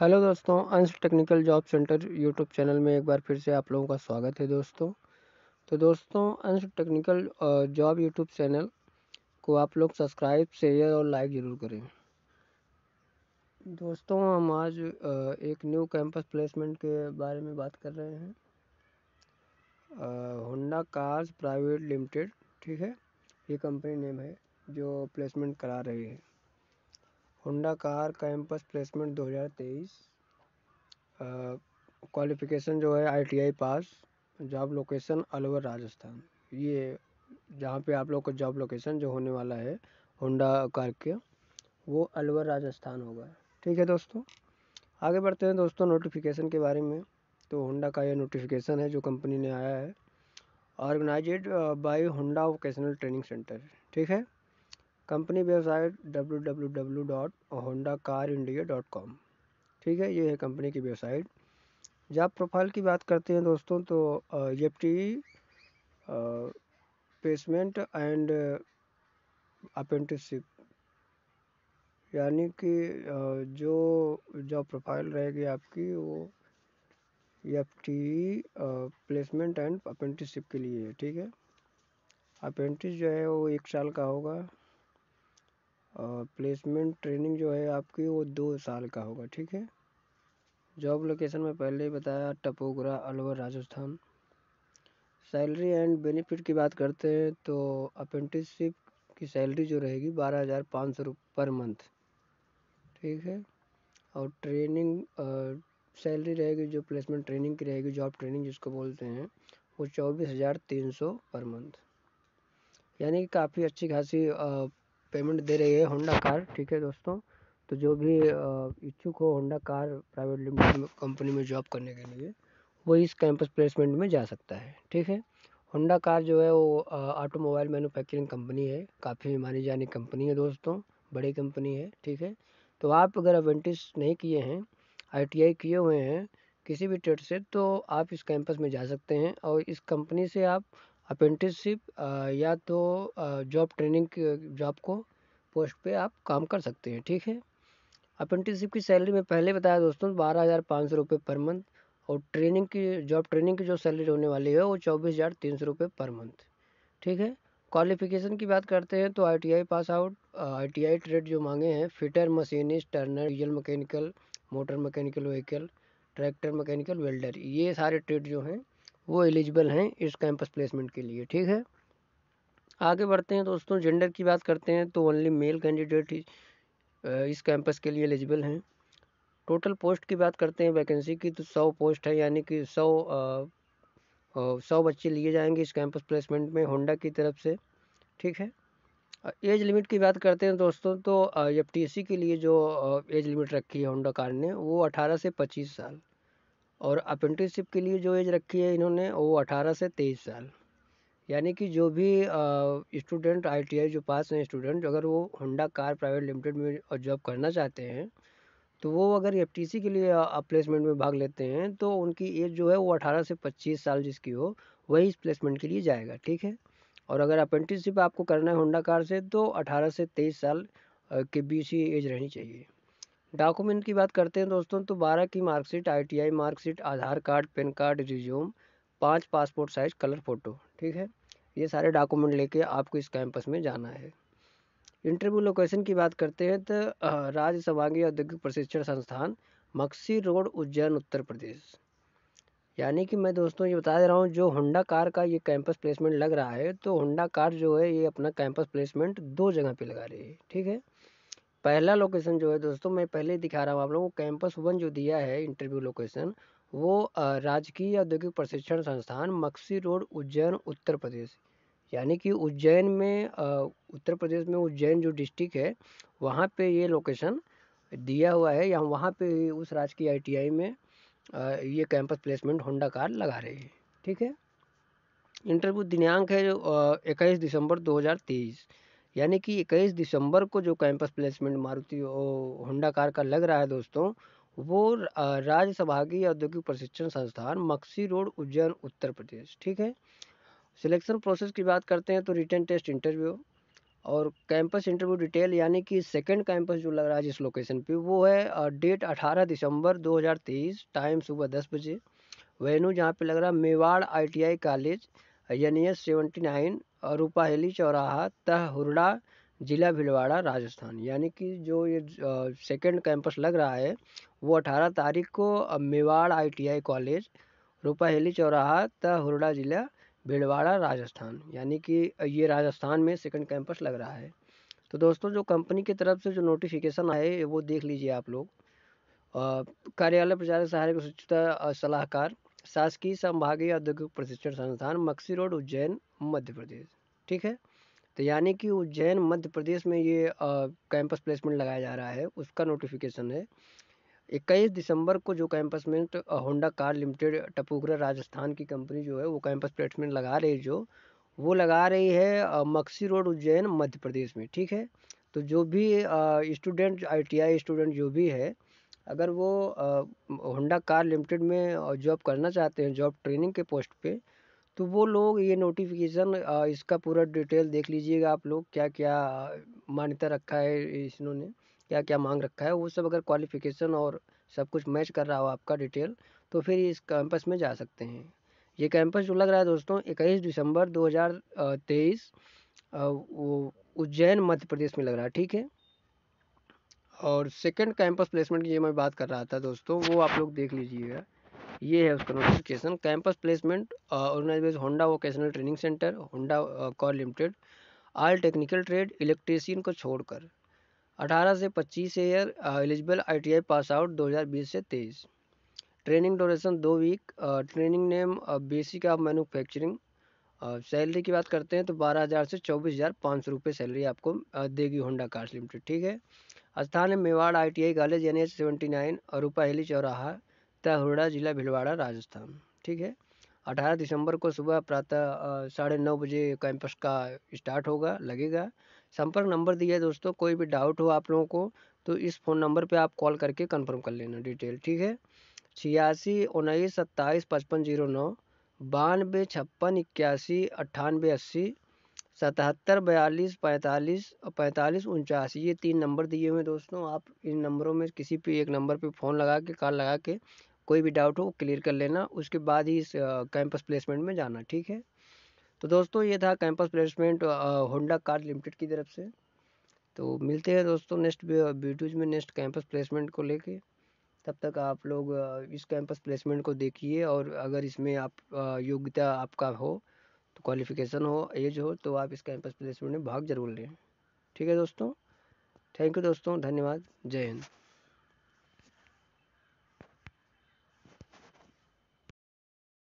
hello दोस्तों Ansh technical job centre YouTube channel में एक बार फिर से आप लोगों का स्वागत है दोस्तों तो दोस्तों Ansh technical job YouTube channel को आप लोग सब्सक्राइब शेयर और लाइक ज़रूर करें दोस्तों हम आज एक न्यू कैंपस प्लेसमेंट के बारे में बात कर रहे हैं होंडा कार्स प्राइवेट लिमिटेड ठीक है ये कंपनी नेम है जो प्लेसमेंट करा रही है Honda car campus placement 2023 qualification जो है ITI pass job location Alwar Rajasthan ये जहाँ पे आप लोग को जॉब लोकेशन जो होने वाला है होंडा कार के वो अलवर राजस्थान होगा ठीक है दोस्तों आगे बढ़ते हैं दोस्तों नोटिफिकेशन के बारे में तो होंडा का ये नोटिफिकेशन है जो कंपनी ने आया है organised by Honda vocational training centre ठीक है company website W dot Honda car India dot com ठीक है ये है कंपनी की वेबसाइट जॉब प्रोफाइल की बात करते हैं दोस्तों तो टी प्लेसमेंट एंड अप्रेंटिसशिप यानी कि जो जॉब प्रोफाइल रहेगी आपकी वो F T placement and apprenticeship के लिए है ठीक है अप्रेंटिस जो है वो एक साल का होगा और प्लेसमेंट ट्रेनिंग जो है आपकी वो दो साल का होगा ठीक है जॉब लोकेशन में पहले ही बताया Tapukara Alwar Rajasthan salary and benefit की बात करते हैं तो अप्रेंटिसशिप की सैलरी जो रहेगी बारह हज़ार पाँच सौ पर मंथ ठीक है और ट्रेनिंग सैलरी रहेगी जो प्लेसमेंट ट्रेनिंग की रहेगी जॉब ट्रेनिंग जिसको बोलते हैं वो चौबीस हज़ार तीन सौ पर मंथ यानी कि काफ़ी अच्छी खासी पेमेंट दे रही है होंडा कार ठीक है दोस्तों तो जो भी इच्छुक हो Honda car private limited company में जॉब करने के लिए वो इस कैंपस प्लेसमेंट में जा सकता है ठीक है होंडा कार जो है वो ऑटोमोबाइल मैनुफैक्चरिंग कंपनी है काफ़ी मानी जानी कंपनी है दोस्तों बड़ी कंपनी है ठीक है तो आप अगर अवेंटिस नहीं किए हैं आई किए हुए हैं किसी भी ट्रेड से तो आप इस कैंपस में जा सकते हैं और इस कंपनी से आप अप्रेंटिसशिप या तो जॉब ट्रेनिंग जॉब को पोस्ट पे आप काम कर सकते हैं ठीक है अप्रेंटिसिप की सैलरी मैं पहले बताया दोस्तों बारह हज़ार पाँच सौ रुपये पर मंथ और ट्रेनिंग की जॉब ट्रेनिंग की जो सैलरी होने वाली है वो चौबीस हज़ार तीन सौ रुपये पर मंथ ठीक है क्वालिफिकेशन की बात करते हैं तो ITI pass out ITI trade जो मांगे हैं fitter machinist turner diesel mechanical motor mechanical vehicle tractor mechanical welder ये सारे ट्रेड जो हैं वो एलिजिबल हैं इस कैंपस प्लेसमेंट के लिए ठीक है आगे बढ़ते हैं दोस्तों जेंडर की बात करते हैं तो ओनली मेल कैंडिडेट ही इस कैंपस के लिए एलिजिबल हैं टोटल पोस्ट की बात करते हैं वैकेंसी की तो सौ पोस्ट है यानी कि सौ सौ बच्चे लिए जाएंगे इस कैंपस प्लेसमेंट में होंडा की तरफ से ठीक है एज लिमिट की बात करते हैं दोस्तों तो एफ के लिए जो एज लिमिट रखी है होंडा कार ने वो अठारह से पच्चीस साल और अप्रेंटिसशिप के लिए जो एज रखी है इन्होंने वो अठारह से तेईस साल यानी कि जो भी स्टूडेंट आई जो पास हैं स्टूडेंट अगर वो होंडा कार प्राइवेट लिमिटेड में जॉब करना चाहते हैं तो वो अगर एफ के लिए प्लेसमेंट में भाग लेते हैं तो उनकी एज जो है वो अठारह से पच्चीस साल जिसकी हो वही इस प्लेसमेंट के लिए जाएगा ठीक है और अगर अप्रेंटिसशिप आपको करना है होंडा कार से तो अठारह से तेईस साल के बीच ही एज रहनी चाहिए डॉक्यूमेंट की बात करते हैं दोस्तों तो बारह की मार्कशीट आई marksheet Aadhaar card PAN card resume पाँच पासपोर्ट साइज़ कलर फ़ोटो ठीक है ये सारे डॉक्यूमेंट लेके आपको इस कैंपस में जाना है इंटरव्यू लोकेशन की बात करते हैं तो राज्य सभागीय औद्योगिक प्रशिक्षण संस्थान मक्सी रोड उज्जैन उत्तर प्रदेश यानी कि मैं दोस्तों ये बता दे रहा हूँ जो होंडा कार का ये कैंपस प्लेसमेंट लग रहा है तो होंडा कार जो है ये अपना कैंपस प्लेसमेंट दो जगह पे लगा रही है ठीक है पहला लोकेशन जो है दोस्तों मैं पहले दिखा रहा हूँ आप लोगों को कैंपस वन जो दिया है इंटरव्यू लोकेशन वो राजकीय औद्योगिक प्रशिक्षण संस्थान मक्सी रोड उज्जैन उत्तर प्रदेश यानी कि उज्जैन में उत्तर प्रदेश में उज्जैन जो डिस्ट्रिक्ट है वहाँ पे ये लोकेशन दिया हुआ है या वहाँ पे उस राजकीय आईटीआई में ये कैंपस प्लेसमेंट होंडा कार लगा रही है ठीक है इंटरव्यू दिनांक है जो इक्कीस दिसंबर 2023 यानी कि इक्कीस दिसंबर को जो campus placement Maruti Honda car का लग रहा है दोस्तों वो राज्य सहभागी औद्योगिक प्रशिक्षण संस्थान मक्सी रोड उज्जैन उत्तर प्रदेश ठीक है सिलेक्शन प्रोसेस की बात करते हैं तो रिटर्न टेस्ट इंटरव्यू और कैंपस इंटरव्यू डिटेल यानी कि सेकंड कैंपस जो लग रहा है जिस लोकेशन पे वो है डेट 18 दिसंबर 2023 टाइम सुबह 10 बजे वेन्यू जहाँ पे लग रहा है Mewar ITI college N E S seventy nine Rupaheli चौराहा तह हुरडा ज़िला भिलवाड़ा राजस्थान यानी कि जो ये सेकेंड कैंपस लग रहा है वो अठारह तारीख को मेवाड़ आईटीआई कॉलेज रूपाहेली चौराहा त हुरडा ज़िला भीलवाड़ा राजस्थान यानी कि ये राजस्थान में सेकेंड कैंपस लग रहा है तो दोस्तों जो कंपनी की तरफ से जो नोटिफिकेशन आए वो देख लीजिए आप लोग कार्यालय प्रचार सहायक स्वच्छता सलाहकार शासकीय संभागीय औद्योगिक प्रशिक्षण संस्थान मक्सी रोड उज्जैन मध्य प्रदेश ठीक है तो यानी कि उज्जैन मध्य प्रदेश में ये कैंपस प्लेसमेंट लगाया जा रहा है उसका नोटिफिकेशन है इक्कीस दिसंबर को जो कैंपस में तो, Honda car limited Tapukara Rajasthan की कंपनी जो है वो कैंपस प्लेसमेंट लगा रही है जो वो लगा रही है मक्सी रोड उज्जैन मध्य प्रदेश में ठीक है तो जो भी स्टूडेंट आईटीआई स्टूडेंट जो भी है अगर वो होंडा कार लिमिटेड में जॉब करना चाहते हैं जॉब ट्रेनिंग के पोस्ट पे तो वो लोग ये नोटिफिकेशन इसका पूरा डिटेल देख लीजिएगा आप लोग क्या क्या मान्यता रखा है इस इन्होंने क्या क्या मांग रखा है वो सब अगर क्वालिफिकेशन और सब कुछ मैच कर रहा हो आपका डिटेल तो फिर इस कैंपस में जा सकते हैं ये कैंपस जो लग रहा है दोस्तों इक्कीस दिसंबर 2023 वो उज्जैन मध्य प्रदेश में लग रहा है ठीक है और सेकंड कैंपस प्लेसमेंट की जो मैं बात कर रहा था दोस्तों वो आप लोग देख लीजिएगा ये है उसका notification campus placement organise Honda vocational training centre Honda car limited all technical trade electrician को छोड़कर 18 से 25 year eligible ITI pass out 2020 से 23 ट्रेनिंग ड्यूरेशन दो week training name basic of manufacturing salary की बात करते हैं तो बारह हज़ार से चौबीस हज़ार पाँच सौ रुपये सैलरी आपको uh, देगी होंडा कार्स लिमिटेड ठीक है स्थान है मेवाड़ आई college N H seventy nine और हेली चौराहा तहूड़ा ज़िला भीलवाड़ा राजस्थान ठीक है अठारह दिसंबर को सुबह प्रातः साढ़े नौ बजे कैंपस का स्टार्ट होगा लगेगा संपर्क नंबर दिया है दोस्तों कोई भी डाउट हो आप लोगों को तो इस फ़ोन नंबर पे आप कॉल करके कंफर्म कर लेना डिटेल ठीक है छियासी उन्नीस सत्ताईस पचपन जीरो नौ बानवे छप्पन इक्यासी अट्ठानबे अस्सी सतहत्तर बयालीस पैंतालीस और पैंतालीस उनचास ये तीन नंबर दिए हुए दोस्तों आप इन नंबरों में किसी भी एक नंबर पे फ़ोन लगा के कॉल लगा के कोई भी डाउट हो क्लियर कर लेना उसके बाद ही इस कैंपस प्लेसमेंट में जाना ठीक है तो दोस्तों ये था campus placement Honda car limited की तरफ से तो मिलते हैं दोस्तों नेक्स्ट वीडियोज में नेक्स्ट कैंपस प्लेसमेंट को लेके तब तक आप लोग इस कैंपस प्लेसमेंट को देखिए और अगर इसमें आप योग्यता आपका हो तो क्वालिफिकेशन हो एज हो तो आप इस कैंपस प्लेसमेंट में भाग जरूर लें ठीक है दोस्तों थैंक यू दोस्तों धन्यवाद जय हिंद